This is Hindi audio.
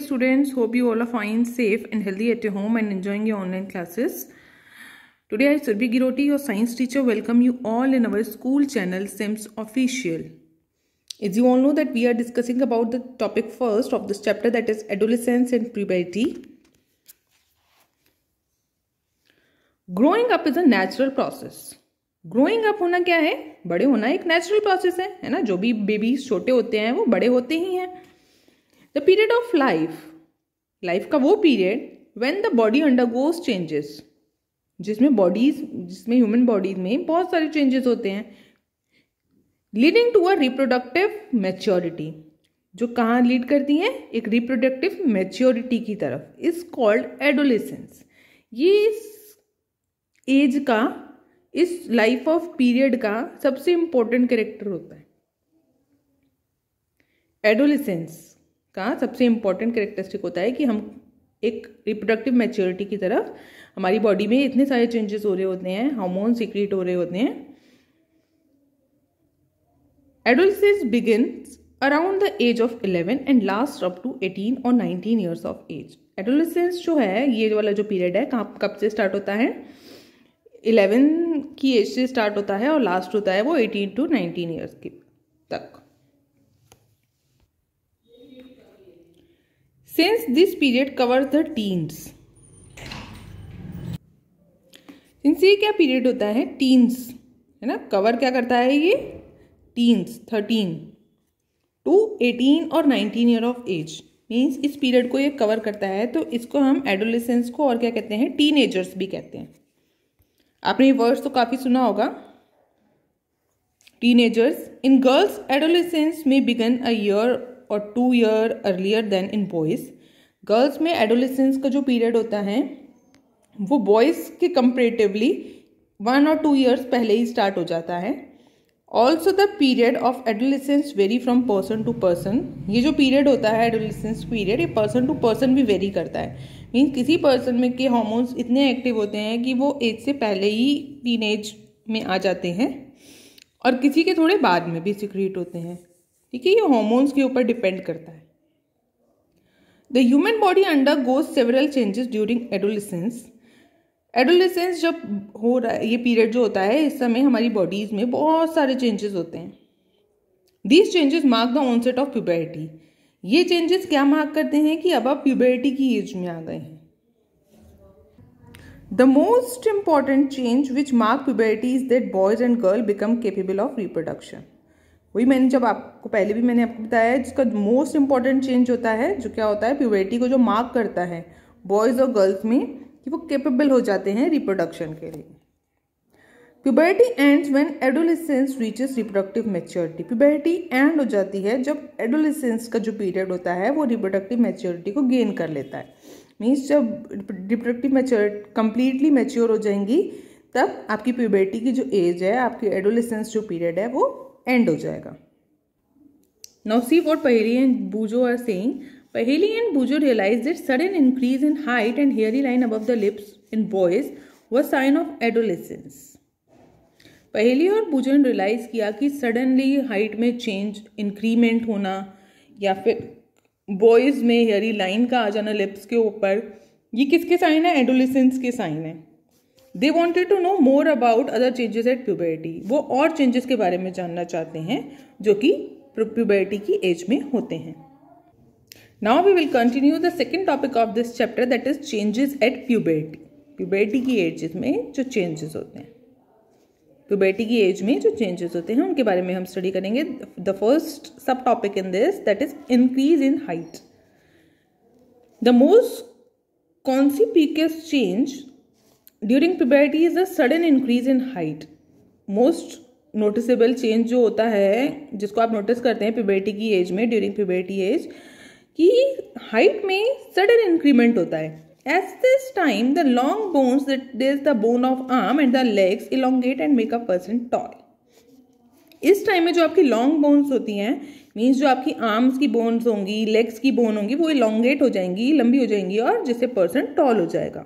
students hope you all are fine safe and healthy at your home and enjoying your online classes today i surbhi giroti your science teacher welcome you all in our school channel sims official as you all know that we are discussing about the topic first of this chapter that is adolescence and puberty growing up is a natural process growing up होना क्या है बड़े होना एक नेचुरल प्रोसेस है है ना जो भी बेबीज छोटे होते हैं वो बड़े होते ही हैं the period of life life का वो period when the body undergoes changes जिसमें बॉडीज जिसमें ह्यूमन बॉडीज में बहुत सारे चेंजेस होते हैं leading to a reproductive maturity जो कहाँ लीड करती हैं एक रिप्रोडक्टिव मैच्योरिटी की तरफ इज कॉल्ड एडोलेसेंस ये इस एज का इस लाइफ ऑफ पीरियड का सबसे इम्पोर्टेंट कैरेक्टर होता है एडोलिसेंस का सबसे इम्पॉर्टेंट करेक्टरिस्टिक होता है कि हम एक रिप्रोडक्टिव मेच्योरिटी की तरफ हमारी बॉडी में इतने सारे चेंजेस हो रहे होते हैं हार्मोन सिक्रिएट हो रहे होते हैं adolescence begin around the age of eleven and last up to eighteen और nineteen years of age adolescence जो है ये वाला जो पीरियड है कहाँ कब से स्टार्ट होता है इलेवन की एज से स्टार्ट होता है और लास्ट होता है वो एटीन टू नाइनटीन ईयर्स के तक this period period the teens teens इनसे क्या पीरियड होता है टीन्स है ना कवर क्या करता है ये टीन्स थर्टीन टू एटीन और nineteen year of age means इस पीरियड को ये कवर करता है तो इसको हम एडोलिसेंस को और क्या कहते हैं टीनेजर्स भी कहते हैं आपने ये वर्ड्स तो काफ़ी सुना होगा टीनेजर्स इन गर्ल्स एडोलिसेंस में बिगन अ ईयर और two year earlier than in boys girls में एडोलिसेंस का जो पीरियड होता है वो बॉयज़ के कंपेरेटिवली वन और टू ईयर्स पहले ही स्टार्ट हो जाता है also the period of adolescence vary from person to person ये जो पीरियड होता है एडोलिसेंस पीरियड ये पर्सन टू पर्सन भी वेरी करता है मीन किसी पर्सन में के हॉर्मोन्स इतने एक्टिव होते हैं कि वो एज से पहले ही टीन में आ जाते हैं और किसी के थोड़े बाद में भी सिक्रिएट होते हैं ठीक है ये हॉर्मोन्स के ऊपर डिपेंड करता है the human body undergoes several changes during adolescence adolescence जब हो रहा है ये पीरियड जो होता है इस समय हमारी बॉडीज में बहुत सारे चेंजेस होते हैं these changes mark the onset of puberty ये चेंजेस क्या मार्क करते हैं कि अब आप प्यूबर्टी की एज में आ गए हैं the most important change which mark puberty is that boys and girl become capable of reproduction वही मैंने जब आपको पहले भी मैंने आपको बताया है जिसका मोस्ट इंपॉर्टेंट चेंज होता है जो क्या होता है प्योरिटी को जो मार्क करता है बॉयज़ और गर्ल्स में कि वो केपेबल हो जाते हैं रिप्रोडक्शन के लिए puberty ends when adolescence reaches reproductive maturity puberty end हो जाती है जब एडोलिसेंस का जो पीरियड होता है वो रिप्रोडक्टिव मेच्योरिटी को गेन कर लेता है मीन्स जब रिप्रोडक्टिव मेच्योरिटी कम्प्लीटली मेच्योर हो जाएंगी तब आपकी प्यूबर्टी की जो एज है आपकी एडोलिसेंस जो पीरियड है वो एंड हो जाएगा now see what Paheli and Boojho are saying Paheli and Boojho realise that sudden increase in height and hairy line above the lips in boys व साइन ऑफ एडोलेसेंस पहली और बूजो ने रियलाइज़ किया कि सडनली हाइट में चेंज इंक्रीमेंट होना या फिर बॉयज़ में हेयरी लाइन का आ जाना लिप्स के ऊपर ये किसके साइन है एडोलिसेंस के साइन है they wanted to know more about other changes at puberty वो और चेंजेस के बारे में जानना चाहते हैं जो कि प्यूबर्टी की एज में होते हैं now we will continue the second topic of this chapter that is changes at puberty puberty की एज में जो चेंजेस होते हैं प्यूबर्टी की एज में जो चेंजेस होते हैं उनके बारे में हम स्टडी करेंगे the first sub topic in this that is increase in height the most peakest change during puberty is a sudden increase in height most noticeable change जो होता है जिसको आप नोटिस करते हैं प्यूबर्टी की एज में ड्यूरिंग प्यूबर्टी एज कि हाइट में सडन इंक्रीमेंट होता है at this time the long bones that is the bone of arm and the legs elongate and make a person tall. इस टाइम में जो आपकी लॉन्ग बोन्स होती हैं मीन्स जो आपकी आर्म्स की बोन्स होंगी लेग्स की बोन होंगी वो इलोंगेट हो जाएंगी लंबी हो जाएंगी और जिससे पर्सन टॉल हो जाएगा